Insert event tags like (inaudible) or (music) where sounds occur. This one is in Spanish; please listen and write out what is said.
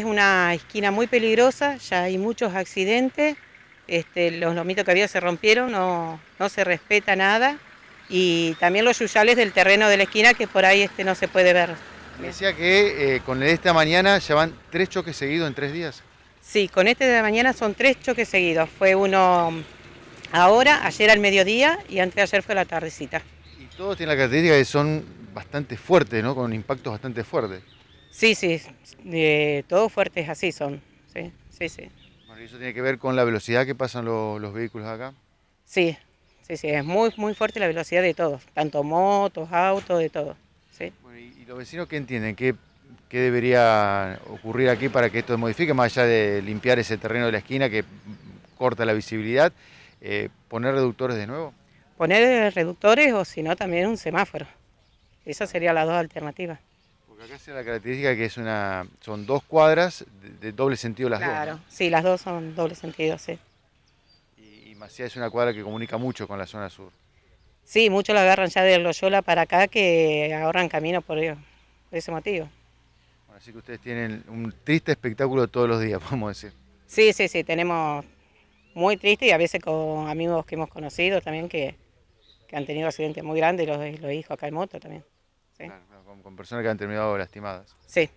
Es una esquina muy peligrosa, ya hay muchos accidentes, este, los lomitos que había se rompieron, no, se respeta nada y también los yuyales del terreno de la esquina que por ahí este no se puede ver. Me decía que eh, el con esta mañana ya van tres choques seguidos en tres días. Sí, con este de mañana son tres choques seguidos. Fue uno ahora, ayer al mediodía y antes de ayer fue la tardecita. Y todos tienen la característica de que son bastante fuertes, ¿no? Con impactos bastante fuertes. Sí, sí, eh, todos fuertes así son, sí, sí, eso tiene que ver con la velocidad que pasan los, vehículos acá? Sí, sí, sí, es muy, muy fuerte la velocidad de todos, tanto motos, autos, de todo, sí. ¿y, los vecinos qué entienden? ¿Qué, debería ocurrir aquí para que esto se modifique, más allá de limpiar ese terreno de la esquina que corta la visibilidad? Eh, ¿Poner reductores de nuevo? Poner reductores o si no también un semáforo. Esas serían las dos alternativas acá es la característica que es una, son dos cuadras de, doble sentido las dos. Claro, sí, las dos son doble sentido, sí. Y, más Macía es una cuadra que comunica mucho con la zona sur. Sí, muchos la agarran ya de Loyola para acá que ahorran camino por, por ese motivo. Bueno, así que ustedes tienen un triste espectáculo todos los días, (laughs) podemos decir. Sí, sí, sí, tenemos muy triste y a veces con amigos que hemos conocido también que, han tenido accidentes muy grandes y los, los hijos acá en moto también con, con personas que han terminado lastimadas. Sí.